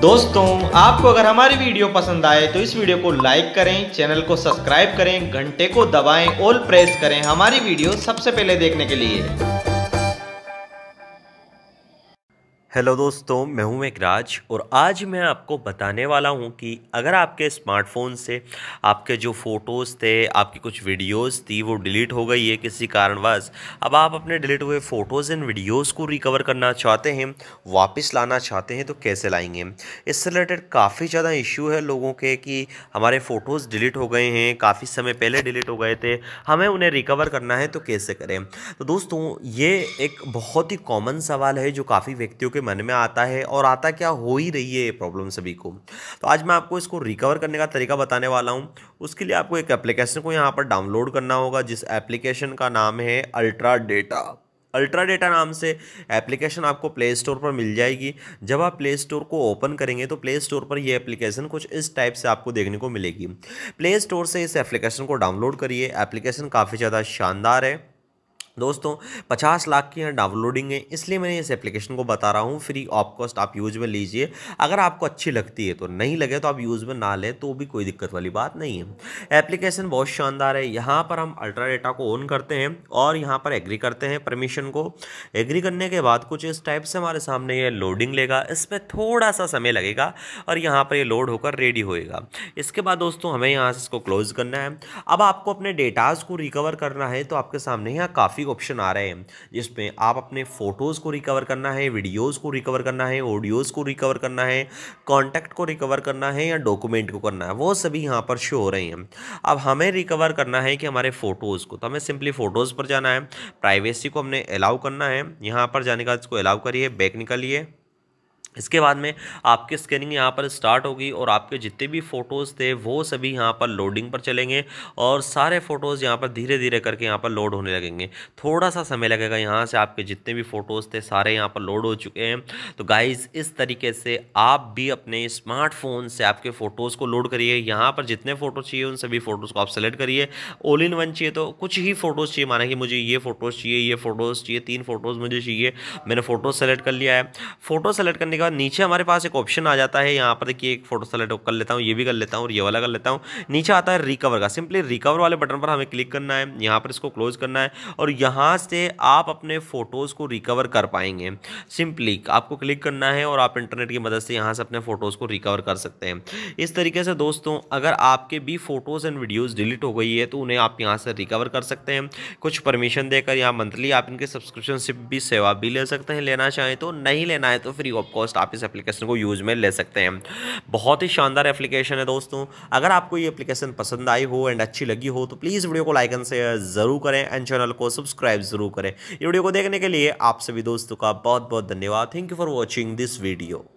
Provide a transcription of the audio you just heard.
दोस्तों आपको अगर हमारी वीडियो पसंद आए तो इस वीडियो को लाइक करें चैनल को सब्सक्राइब करें घंटे को दबाएं ऑल प्रेस करें हमारी वीडियो सबसे पहले देखने के लिए हेलो दोस्तों मैं हूं एकराज और आज मैं आपको बताने वाला हूं कि अगर आपके स्मार्टफोन से आपके जो फ़ोटोज़ थे आपकी कुछ वीडियोस थी वो डिलीट हो गई है किसी कारणवश अब आप अपने डिलीट हुए फ़ोटोज़ एंड वीडियोस को रिकवर करना चाहते हैं वापस लाना चाहते हैं तो कैसे लाएंगे इससे रिलेटेड काफ़ी ज़्यादा इश्यू है लोगों के कि हमारे फ़ोटोज़ डिलीट हो गए हैं काफ़ी समय पहले डिलीट हो गए थे हमें उन्हें रिकवर करना है तो कैसे करें तो दोस्तों ये एक बहुत ही कॉमन सवाल है जो काफ़ी व्यक्तियों के मन में आता है और आता क्या हो ही रही है ये प्रॉब्लम सभी को तो आज मैं आपको इसको रिकवर करने का तरीका बताने वाला हूँ उसके लिए आपको एक एप्लीकेशन को यहाँ पर डाउनलोड करना होगा जिस एप्लीकेशन का नाम है अल्ट्रा डेटा अल्ट्रा डेटा नाम से एप्लीकेशन आपको प्ले स्टोर पर मिल जाएगी जब आप प्ले स्टोर को ओपन करेंगे तो प्ले स्टोर पर यह एप्लीकेशन कुछ इस टाइप से आपको देखने को मिलेगी प्ले स्टोर से इस एप्लीकेशन को डाउनलोड करिए एप्लीकेशन काफ़ी ज़्यादा शानदार है दोस्तों 50 लाख की यहाँ डाउनलोडिंग है इसलिए मैं इस एप्लीकेशन को बता रहा हूँ फ्री ऑफ कॉस्ट आप यूज़ में लीजिए अगर आपको अच्छी लगती है तो नहीं लगे तो आप यूज़ में ना लें तो भी कोई दिक्कत वाली बात नहीं है एप्लीकेशन बहुत शानदार है यहाँ पर हम अल्ट्रा डेटा को ऑन करते हैं और यहाँ पर एग्री करते हैं परमिशन को एग्री करने के बाद कुछ इस टाइप से हमारे सामने ये लोडिंग लेगा इसमें थोड़ा सा समय लगेगा और यहाँ पर ये लोड होकर रेडी होएगा इसके बाद दोस्तों हमें यहाँ से इसको क्लोज़ करना है अब आपको अपने डेटाज़ को रिकवर करना है तो आपके सामने यहाँ काफ़ी ऑप्शन आ रहे हैं जिसमें आप अपने फ़ोटोज़ को रिकवर करना है वीडियोज़ को रिकवर करना है ऑडियोज़ को रिकवर करना है कॉन्टैक्ट को रिकवर करना है या डॉक्यूमेंट को करना है वो सभी यहाँ पर शो हो रहे हैं अब हमें रिकवर करना है कि हमारे फ़ोटोज़ को तो हमें सिंपली फ़ोटोज़ पर जाना है प्राइवेसी को हमने अलाउ करना है यहाँ पर जाने का इसको अलाउ करिए बैक निकालिए इसके बाद में आपकी स्कैनिंग यहाँ पर स्टार्ट होगी और आपके जितने भी फ़ोटोज़ थे वो सभी यहाँ पर लोडिंग पर चलेंगे और सारे फ़ोटोज़ यहाँ पर धीरे धीरे करके यहाँ पर लोड होने लगेंगे थोड़ा सा समय लगेगा यहाँ से आपके जितने भी फ़ोटोज़ थे सारे यहाँ पर लोड हो चुके हैं तो गाइज़ इस तरीके से आप भी अपने स्मार्टफोन से आपके फ़ोटोज़ को लोड करिए यहाँ पर जितने फ़ोटो चाहिए उन सभी फ़ोटोज़ को आप सेलेक्ट करिए ऑल इन वन चाहिए तो कुछ ही फ़ोटोज़ चाहिए माना कि मुझे ये फ़ोटोज़ चाहिए ये फ़ोटोज़ चाहिए तीन फ़ोटोज़ मुझे चाहिए मैंने फ़ोटो सेलेक्ट कर लिया है फ़ोटो सेलेक्ट करने का बाद नीचे हमारे पास एक ऑप्शन आ जाता है यहाँ पर देखिए एक फोटो सेलेक्ट कर लेता हूँ ये भी कर लेता हूँ और ये वाला कर लेता हूँ नीचे आता है रिकवर का सिंपली रिकवर वाले बटन पर हमें क्लिक करना है यहाँ पर इसको क्लोज करना है और यहाँ से आप अपने फ़ोटोज़ को रिकवर कर पाएंगे सिंपली आपको क्लिक करना है और आप इंटरनेट की मदद से यहाँ से अपने फ़ोटोज़ को रिकवर कर सकते हैं इस तरीके से दोस्तों अगर आपके भी फ़ोटोज़ एंड वीडियोज़ डिलीट हो गई है तो उन्हें आप यहाँ से रिकवर कर सकते हैं कुछ परमिशन देकर यहाँ मंथली आप इनके सब्सक्रिप्शनशिप भी सेवा भी ले सकते हैं लेना चाहें तो नहीं लेना है तो फ्री ऑफ कॉस्ट फास्ट आप इस एप्लीकेशन को यूज़ में ले सकते हैं बहुत ही शानदार एप्लीकेशन है दोस्तों अगर आपको ये एप्लीकेशन पसंद आई हो एंड अच्छी लगी हो तो प्लीज़ वीडियो को लाइक एंड शेयर ज़रूर करें एंड चैनल को सब्सक्राइब ज़रूर करें ये वीडियो को देखने के लिए आप सभी दोस्तों का बहुत बहुत धन्यवाद thank you for watching this video